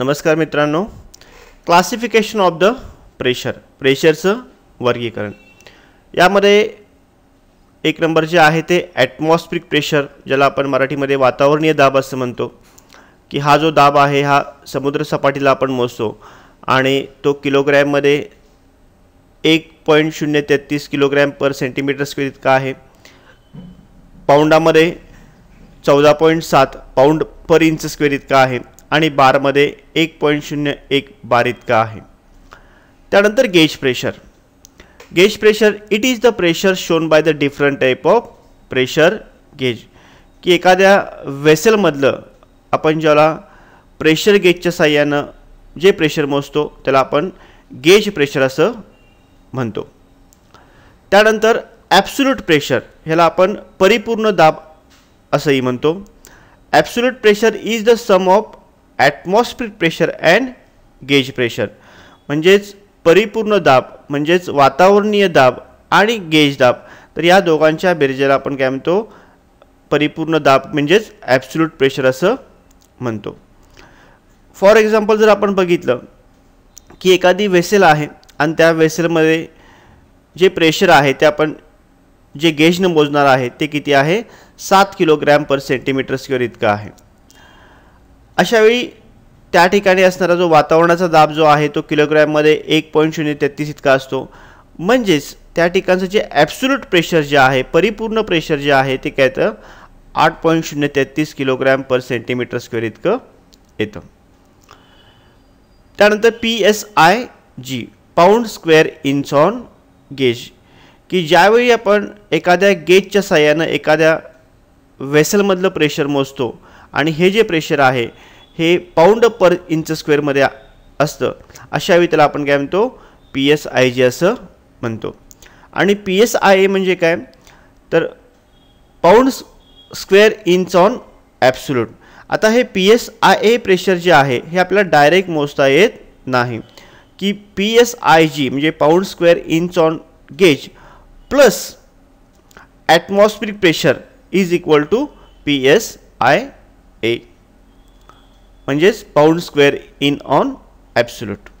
नमस्कार मित्रांनो classification of the pressure प्रेशरचं वर्गीकरण यामध्ये एक नंबर जे आहे ते ॲटमॉस्फिरिक प्रेशर ज्याला आपण मराठीमध्ये वातावरणीय दाब असं म्हणतो की हा जो दाब आहे हा समुद्रसपाटीला आपण मोजतो आणि तो किलोग्रॅममध्ये एक पॉईंट शून्य तेहतीस किलोग्रॅम पर सेंटीमीटर स्क्वेअर इतका आहे पाऊंडामध्ये चौदा पॉईंट सात पाऊंड पर इंच स्क्वेअर इतका आहे आणि बारमध्ये एक पॉईंट शून्य एक बार इतका आहे त्यानंतर gauge pressure gauge pressure it is the pressure shown by the different type of pressure gauge की एखाद्या वेसेलमधलं आपण ज्याला प्रेशर गेजच्या साह्यानं जे प्रेशर मोजतो त्याला आपण गेज प्रेशर असं म्हणतो त्यानंतर ॲप्सुल्यूट प्रेशर ह्याला आपण परिपूर्ण दाब असंही म्हणतो absolute pressure is the sum of atmosphere pressure and gauge pressure म्हणजेच परिपूर्ण दाब म्हणजेच वातावरणीय दाब आणि गेज दाब तर या दोघांच्या बेरजेला आपण काय म्हणतो परिपूर्ण दाब म्हणजेच ॲब्सुल्यूट प्रेशर असं म्हणतो फॉर एक्झाम्पल जर आपण बघितलं की एखादी वेसेल आहे आणि त्या वेसेलमध्ये जे प्रेशर आहे ते आपण जे गेजनं मोजणार आहे ते किती आहे सात किलोग्रॅम पर सेंटीमीटर स्क्वेअर इतकं आहे अशावेळी त्या ठिकाणी असणारा जो वातावरणाचा दाब जो आहे तो किलोग्रॅममध्ये एक पॉईंट शून्य तेहतीस इतका असतो म्हणजेच त्या ठिकाणचं जे ॲब्सुलट प्रेशर जे आहे परिपूर्ण प्रेशर जे आहे ते काय तर आठ पॉईंट शून्य तेहतीस किलोग्रॅम पर सेंटीमीटर स्क्वेअर इतकं येतं त्यानंतर P S I G pound square inch on gauge की ज्यावेळी आपण एखाद्या गेजच्या साह्यानं एखाद्या वेसलमधलं प्रेशर मोजतो आणि हे जे प्रेशर आहे हे पाऊंड पर इंच स्क्वेअरमध्ये असतं अशावेळी त्याला आपण काय म्हणतो पी एस आय जे असं म्हणतो आणि पी एस आय ए म्हणजे काय तर pound square inch on absolute आता हे P S I A pressure जे आहे हे आपल्याला डायरेक्ट मोजता येत नाही की पी एस आय जी म्हणजे pound square inch on gauge plus atmospheric pressure is equal to P S I A म्हणजेच पाऊंड स्क्वेअर इन ऑन ॲब्सुलट